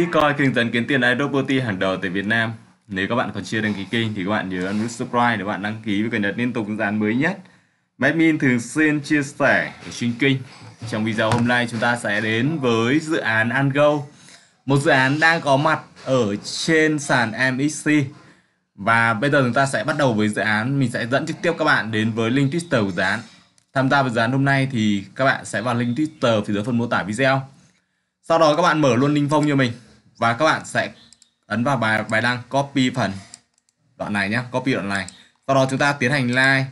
Bitcoin kinh doanh kiến tiền iDrop Property hàng đầu tại Việt Nam. Nếu các bạn còn chưa đăng ký kênh thì các bạn nhớ ấn nút subscribe để bạn đăng ký và cập nhật liên tục những dự án mới nhất. Admin thường xuyên chia sẻ ở trên kênh. Trong video hôm nay chúng ta sẽ đến với dự án Ango. Một dự án đang có mặt ở trên sàn MXC. Và bây giờ chúng ta sẽ bắt đầu với dự án. Mình sẽ dẫn trực tiếp các bạn đến với link Twitter của dự án. Tham gia vào dự án hôm nay thì các bạn sẽ vào link Twitter phía dưới phần mô tả video. Sau đó các bạn mở luôn link phong như mình và các bạn sẽ ấn vào bài bài đăng copy phần đoạn này nhé copy đoạn này sau đó chúng ta tiến hành like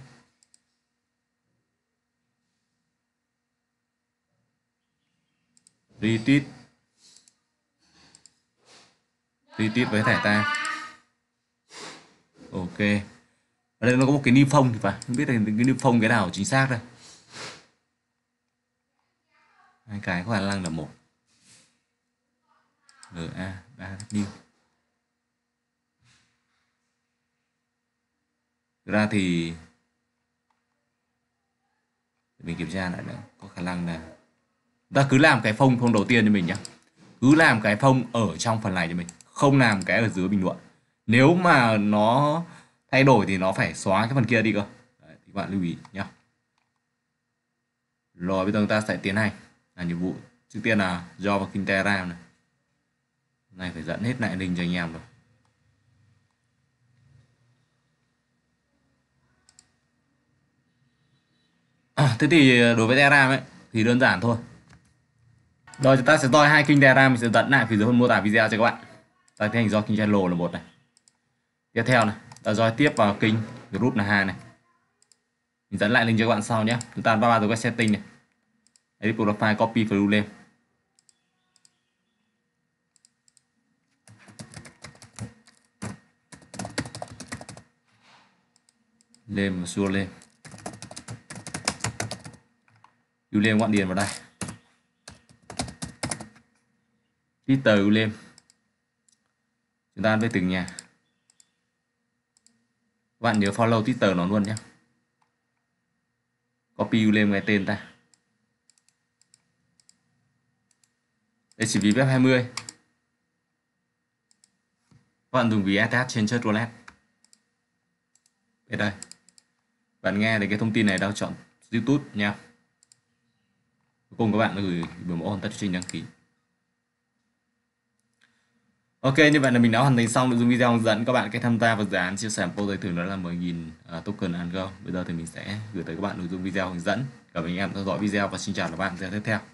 retweet retweet với thẻ ta ok ở đây nó có một cái niêm phong thì phải không biết là cái niêm phong cái nào chính xác đây hai cái có khả năng là một LA ừ, 3W à, à, ra thì mình kiểm tra lại đã có khả năng là ta cứ làm cái phông phông đầu tiên cho mình nhá cứ làm cái phông ở trong phần này cho mình không làm cái ở dưới bình luận nếu mà nó thay đổi thì nó phải xóa cái phần kia đi cơ Đấy, thì bạn lưu ý nhá rồi bây giờ chúng ta sẽ tiến hành là nhiệm vụ trước tiên là do vào Kintera này này phải dẫn hết lại đình cho anh em rồi à, thế thì đối với Telegram ấy thì đơn giản thôi rồi chúng ta sẽ soi hai kinh Telegram mình sẽ dẫn lại phía dưới phần mô tả video cho các bạn ta tiến hành do kinh channel là một này tiếp theo này ta doi tiếp vào kinh group là hai này mình dẫn lại link cho các bạn sau nhé chúng ta vào vào các setting này edit profile copy file lên. lên một xua lên Ulim lên bạn điền vào đây Peter lên chúng ta ăn với từng nhà bạn nhớ follow Twitter nó luôn nhé copy lên ngay tên ta đây chỉ vì web 20 các bạn dùng ví ETH trên chất roulette đây bạn nghe thì cái thông tin này đang chọn YouTube nha cuối cùng các bạn gửi biểu mẫu hoàn tất chương trình đăng ký Ok như vậy là mình đã hoàn thành xong nội dung video hướng dẫn các bạn cách tham gia vào dự án chia sẻ một giải thưởng đó là 10.000 uh, à, token Ango. Bây giờ thì mình sẽ gửi tới các bạn nội dung video hướng dẫn. Cảm ơn anh em theo dõi video và xin chào các bạn video tiếp theo.